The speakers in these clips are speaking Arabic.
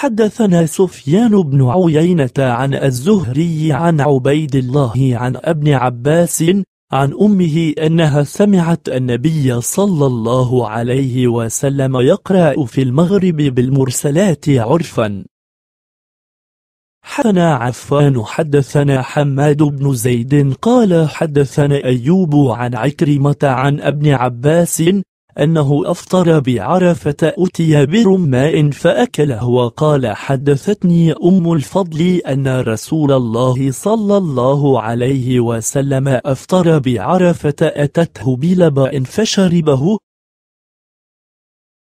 حدثنا سفيان بن عيينة عن الزهري عن عبيد الله عن ابن عباس عن أمه أنها سمعت النبي صلى الله عليه وسلم يقرأ في المغرب بالمرسلات عرفا حدثنا عفان حدثنا حماد بن زيد قال حدثنا أيوب عن عكرمة عن ابن عباس أنه أفطر بعرفة أتي برماء فأكله وقال حدثتني أم الفضل أن رسول الله صلى الله عليه وسلم أفطر بعرفة أتته بلباء فشربه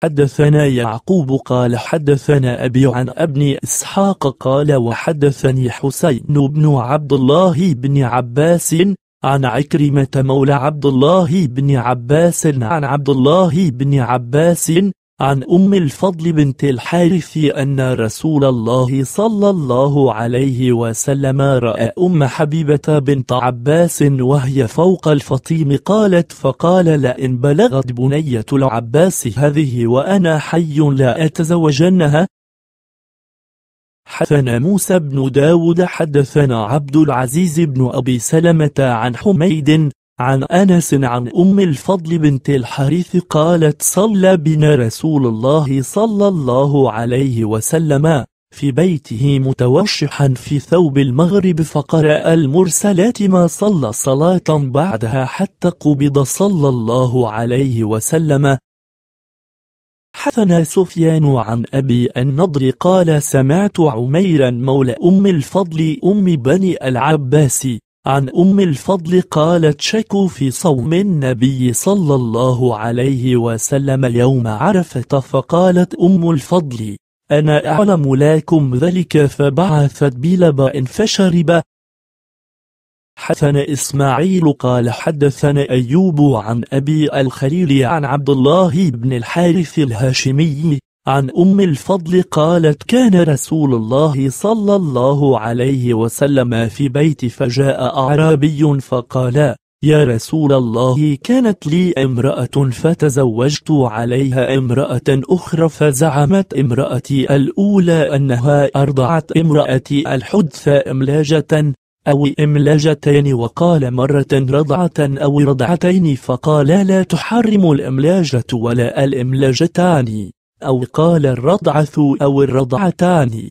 حدثنا يعقوب قال حدثنا أبي عن ابن إسحاق قال وحدثني حسين بن عبد الله بن عباس عن عكرمة مولى عبد الله بن عباس عن عبد الله بن عباس عن أم الفضل بنت الحارث أن رسول الله صلى الله عليه وسلم رأى أم حبيبة بنت عباس وهي فوق الفطيم قالت فقال لئن بلغت بنية العباس هذه وأنا حي لا أتزوجنها حدثنا موسى بن داود حدثنا عبد العزيز بن أبي سلمة عن حميد عن أنس عن أم الفضل بنت الحارث قالت صلى بنا رسول الله صلى الله عليه وسلم في بيته متوشحا في ثوب المغرب فقرأ المرسلات ما صلى صلاة بعدها حتى قبض صلى الله عليه وسلم حثنا سفيان عن أبي النضر قال سمعت عميرا مولى أم الفضل أم بني العباس عن أم الفضل قالت شكوا في صوم النبي صلى الله عليه وسلم يوم عرفة فقالت أم الفضل أنا أعلم لكم ذلك فبعثت بلبأ فشرب حسن إسماعيل قال حدثنا أيوب عن أبي الخليل عن عبد الله بن الحارث الهاشمي عن أم الفضل قالت كان رسول الله صلى الله عليه وسلم في بيت فجاء أعرابي فقال يا رسول الله كانت لي امرأة فتزوجت عليها امرأة أخرى فزعمت امرأتي الأولى أنها أرضعت امرأتي الحدث أملاجة أو إملاجتين وقال مرة رضعة أو رضعتين فقال لا تحرم الإملاجة ولا الإملاجتان أو قال الرضعة أو الرضعتان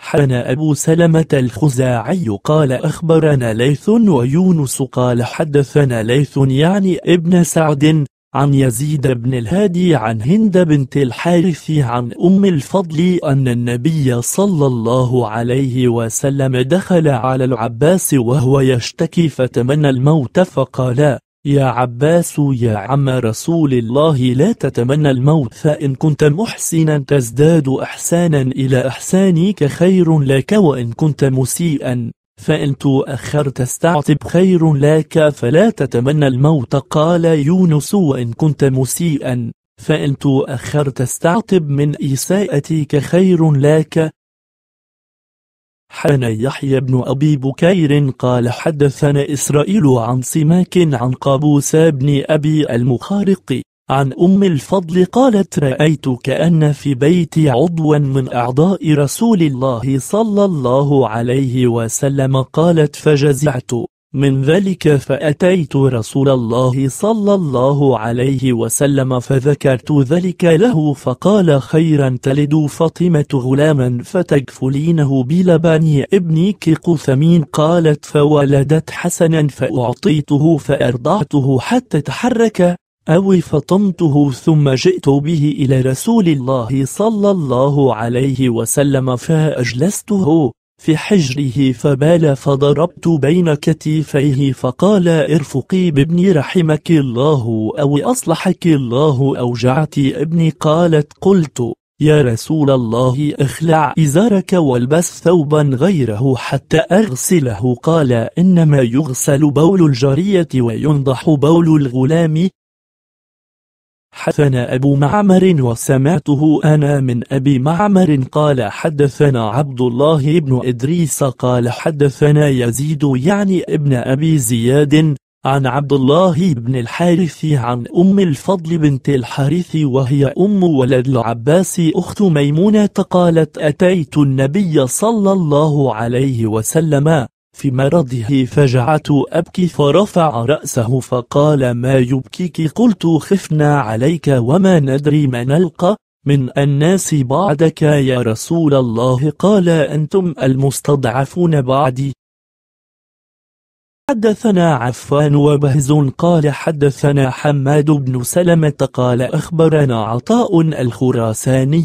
حن أبو سلمة الخزاعي قال أخبرنا ليث ويونس قال حدثنا ليث يعني ابن سعد عن يزيد بن الهادي عن هند بنت الحارث عن أم الفضل أن النبي صلى الله عليه وسلم دخل على العباس وهو يشتكي فتمنى الموت فقال يا عباس يا عم رسول الله لا تتمنى الموت فإن كنت محسنا تزداد إحسانا إلى إحسانك خير لك وإن كنت مسيئا فإن تؤخرت استعتب خير لك فلا تتمنى الموت قال يونس وإن كنت مسيئا فإن تؤخرت استعتب من إساءتك خير لك حان يحيى بن أبي بكير قال حدثنا إسرائيل عن سماك عن قابوس بن أبي المخارق عن أم الفضل قالت رأيت كأن في بيتي عضوا من أعضاء رسول الله صلى الله عليه وسلم قالت فجزعت من ذلك فأتيت رسول الله صلى الله عليه وسلم فذكرت ذلك له فقال خيرا تلد فاطمة غلاما فتكفلينه بلبني ابنك قثمين قالت فولدت حسنا فأعطيته فأرضعته حتى تحرك أو فطمته ثم جئت به إلى رسول الله صلى الله عليه وسلم فأجلسته في حجره فبال فضربت بين كتفيه فقال ارفقي بابني رحمك الله أو أصلحك الله أوجعت ابني قالت قلت يا رسول الله اخلع إزارك والبس ثوبا غيره حتى أغسله قال إنما يغسل بول الجارية وينضح بول الغلام حدثنا أبو معمر وسمعته أنا من أبي معمر قال حدثنا عبد الله بن إدريس قال حدثنا يزيد يعني ابن أبي زياد عن عبد الله بن الحارث عن أم الفضل بنت الحارث وهي أم ولد العباس أخت ميمونة قالت أتيت النبي صلى الله عليه وسلم في مرضه فجعت أبكي فرفع رأسه فقال ما يبكيك قلت خفنا عليك وما ندري ما نلقى من الناس بعدك يا رسول الله قال أنتم المستضعفون بعدي حدثنا عفان وبهز قال حدثنا حماد بن سلمة قال أخبرنا عطاء الخراساني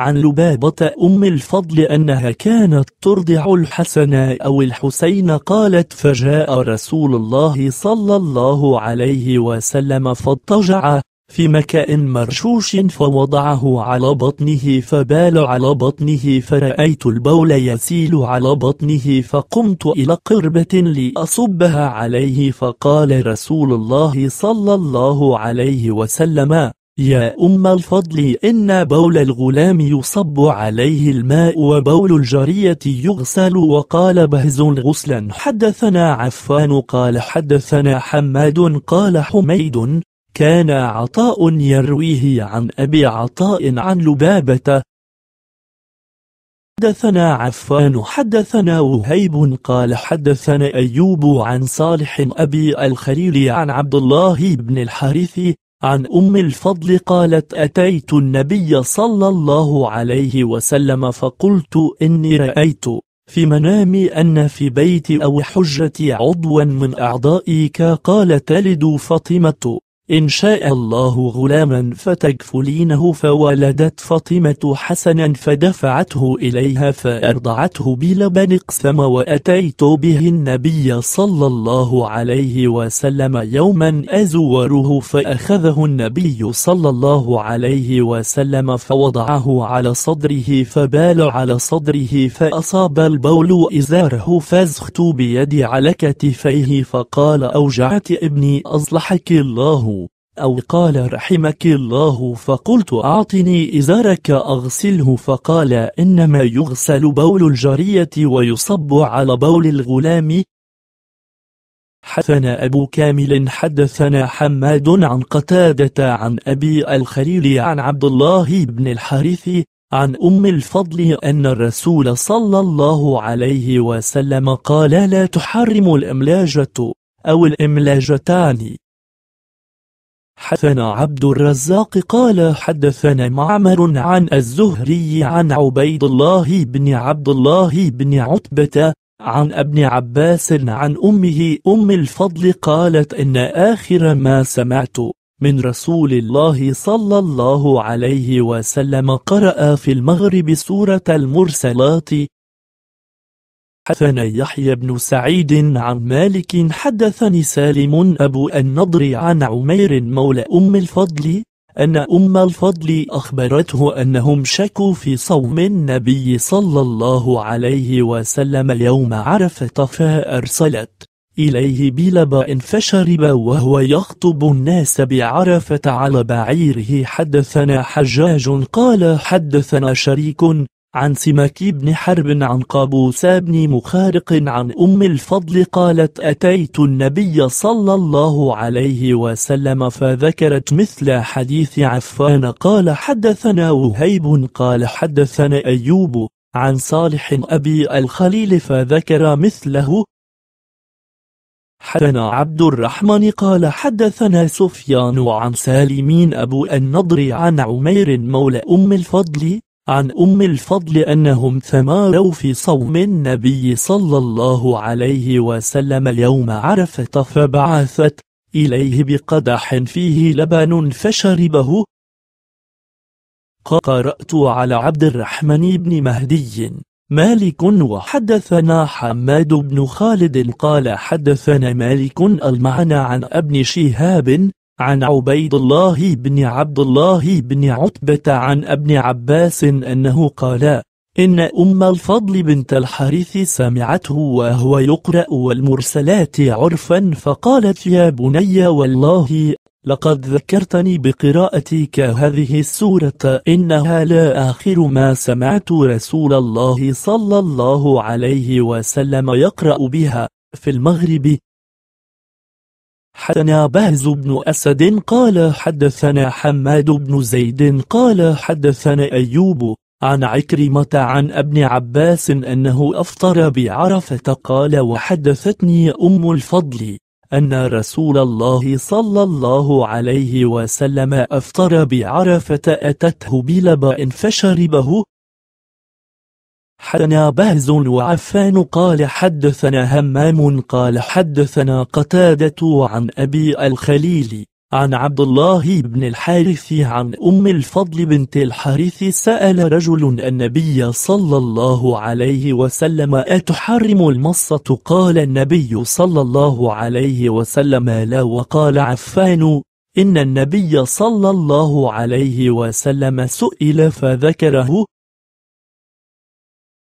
عن لبابة أم الفضل أنها كانت ترضع الحسن أو الحسين قالت فجاء رسول الله صلى الله عليه وسلم فاضطجع في مكاء مرشوش فوضعه على بطنه فبال على بطنه فرأيت البول يسيل على بطنه فقمت إلى قربة لأصبها عليه فقال رسول الله صلى الله عليه وسلم يا آه، أم الفضل إن بول الغلام يصب عليه الماء وبول الجارية يغسل وقال بهز غسلا حدثنا عفان قال حدثنا حماد قال حميد كان عطاء يرويه عن أبي عطاء عن لبابة حدثنا عفان حدثنا وهيب قال حدثنا أيوب عن صالح أبي الخليل عن عبد الله بن الحارث عن أم الفضل قالت أتيت النبي صلى الله عليه وسلم فقلت إني رأيت في منامي أن في بيتي أو حجتي عضوا من أعضائي قال تلد فاطمة إن شاء الله غلاما فتكفلينه فولدت فاطمة حسنا فدفعته إليها فأرضعته بلبن اقسم وأتيت به النبي صلى الله عليه وسلم يوما أزوره فأخذه النبي صلى الله عليه وسلم فوضعه على صدره فبال على صدره فأصاب البول إزاره فزخت بيدي على كتفيه فقال أوجعت ابني أصلحك الله أو قال رحمك الله فقلت أعطني إزارك أغسله فقال إنما يغسل بول الجارية ويصب على بول الغلام حدثنا أبو كامل حدثنا حماد عن قتادة عن أبي الخليل عن عبد الله بن الحارث عن أم الفضل أن الرسول صلى الله عليه وسلم قال لا تحرم الإملاجة أو الإملاجتان حدثنا عبد الرزاق قال حدثنا معمر عن الزهري عن عبيد الله بن عبد الله بن عتبة عن ابن عباس عن أمه أم الفضل قالت إن آخر ما سمعت من رسول الله صلى الله عليه وسلم قرأ في المغرب سورة المرسلات حدثنا يحيى بن سعيد عن مالك حدثني سالم أبو النضر عن عمير مولى أم الفضل أن أم الفضل أخبرته أنهم شكوا في صوم النبي صلى الله عليه وسلم يوم عرفة فأرسلت إليه بلباء فشرب وهو يخطب الناس بعرفة على بعيره حدثنا حجاج قال حدثنا شريك عن سماك بن حرب عن قابوس بن مخارق عن أم الفضل قالت أتيت النبي صلى الله عليه وسلم فذكرت مثل حديث عفان قال حدثنا وهيب قال حدثنا أيوب عن صالح أبي الخليل فذكر مثله حدثنا عبد الرحمن قال حدثنا سفيان عن سالمين أبو النضر عن عمير مولى أم الفضل عن أم الفضل أنهم تماروا في صوم النبي صلى الله عليه وسلم يوم عرفة فبعثت إليه بقدح فيه لبن فشربه قرأت على عبد الرحمن بن مهدي مالك وحدثنا حماد بن خالد قال حدثنا مالك المعنى عن ابن شهاب عن عبيد الله بن عبد الله بن عتبة عن ابن عباس أنه قال إن أم الفضل بنت الحارث سمعته وهو يقرأ والمرسلات عرفا فقالت يا بني والله لقد ذكرتني بقراءتك هذه السورة إنها لا آخر ما سمعت رسول الله صلى الله عليه وسلم يقرأ بها في المغرب حدثنا بهز بن أسد قال حدثنا حماد بن زيد قال حدثنا أيوب عن عكرمة عن ابن عباس أنه أفطر بعرفة قال وحدثتني أم الفضل أن رسول الله صلى الله عليه وسلم أفطر بعرفة أتته بلبأ فشربه حدثنا بهز وعفان قال حدثنا همام قال حدثنا قتادة عن أبي الخليل عن عبد الله بن الحارث عن أم الفضل بنت الحارث سأل رجل النبي صلى الله عليه وسلم أتحرم المصة قال النبي صلى الله عليه وسلم لا وقال عفان إن النبي صلى الله عليه وسلم سئل فذكره